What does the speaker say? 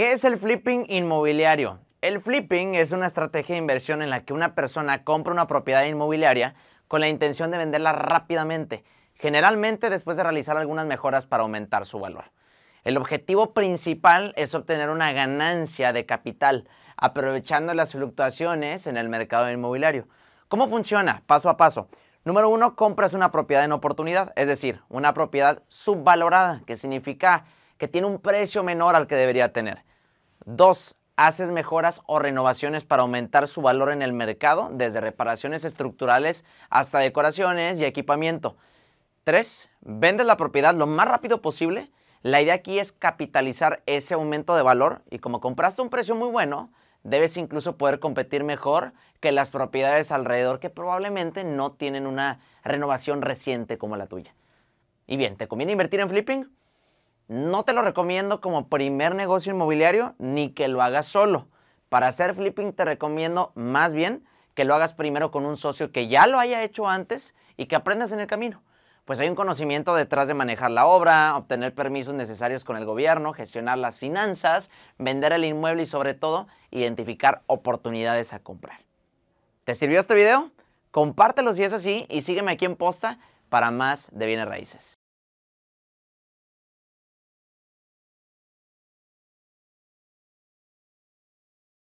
¿Qué es el flipping inmobiliario? El flipping es una estrategia de inversión en la que una persona compra una propiedad inmobiliaria con la intención de venderla rápidamente, generalmente después de realizar algunas mejoras para aumentar su valor. El objetivo principal es obtener una ganancia de capital, aprovechando las fluctuaciones en el mercado inmobiliario. ¿Cómo funciona? Paso a paso. Número uno, compras una propiedad en oportunidad, es decir, una propiedad subvalorada, que significa que tiene un precio menor al que debería tener. Dos, haces mejoras o renovaciones para aumentar su valor en el mercado, desde reparaciones estructurales hasta decoraciones y equipamiento. Tres, vendes la propiedad lo más rápido posible. La idea aquí es capitalizar ese aumento de valor y como compraste un precio muy bueno, debes incluso poder competir mejor que las propiedades alrededor que probablemente no tienen una renovación reciente como la tuya. Y bien, ¿te conviene invertir en flipping? No te lo recomiendo como primer negocio inmobiliario ni que lo hagas solo. Para hacer flipping te recomiendo más bien que lo hagas primero con un socio que ya lo haya hecho antes y que aprendas en el camino. Pues hay un conocimiento detrás de manejar la obra, obtener permisos necesarios con el gobierno, gestionar las finanzas, vender el inmueble y sobre todo identificar oportunidades a comprar. ¿Te sirvió este video? Compártelo si es así y sígueme aquí en Posta para más de bienes raíces.